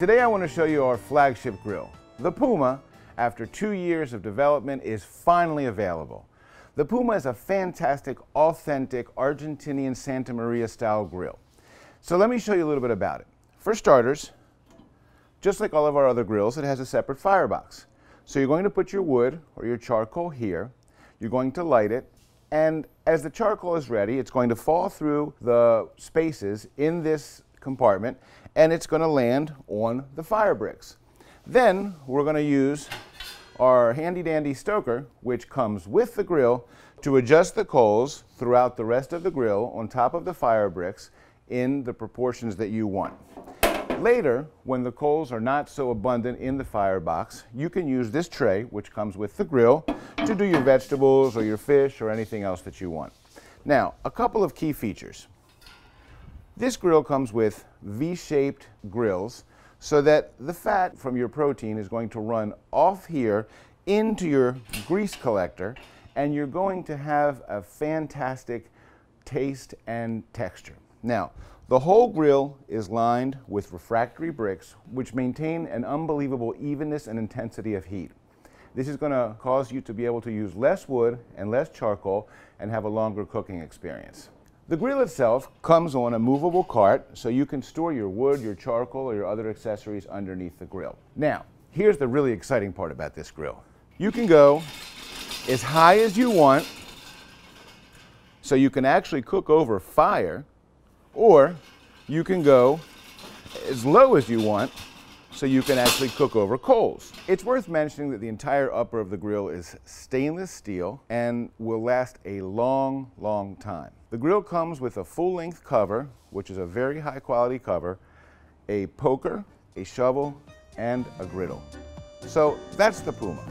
Today I want to show you our flagship grill. The Puma, after two years of development, is finally available. The Puma is a fantastic, authentic Argentinian Santa Maria style grill. So let me show you a little bit about it. For starters, just like all of our other grills, it has a separate firebox. So you're going to put your wood or your charcoal here, you're going to light it, and as the charcoal is ready, it's going to fall through the spaces in this compartment and it's going to land on the fire bricks. Then we're going to use our handy dandy stoker, which comes with the grill, to adjust the coals throughout the rest of the grill on top of the fire bricks in the proportions that you want. Later, when the coals are not so abundant in the firebox, you can use this tray, which comes with the grill, to do your vegetables or your fish or anything else that you want. Now, a couple of key features. This grill comes with V-shaped grills so that the fat from your protein is going to run off here into your grease collector and you're going to have a fantastic taste and texture. Now, the whole grill is lined with refractory bricks which maintain an unbelievable evenness and intensity of heat. This is going to cause you to be able to use less wood and less charcoal and have a longer cooking experience. The grill itself comes on a movable cart so you can store your wood, your charcoal, or your other accessories underneath the grill. Now, here's the really exciting part about this grill. You can go as high as you want so you can actually cook over fire or you can go as low as you want so you can actually cook over coals. It's worth mentioning that the entire upper of the grill is stainless steel and will last a long, long time. The grill comes with a full-length cover, which is a very high-quality cover, a poker, a shovel, and a griddle. So that's the Puma.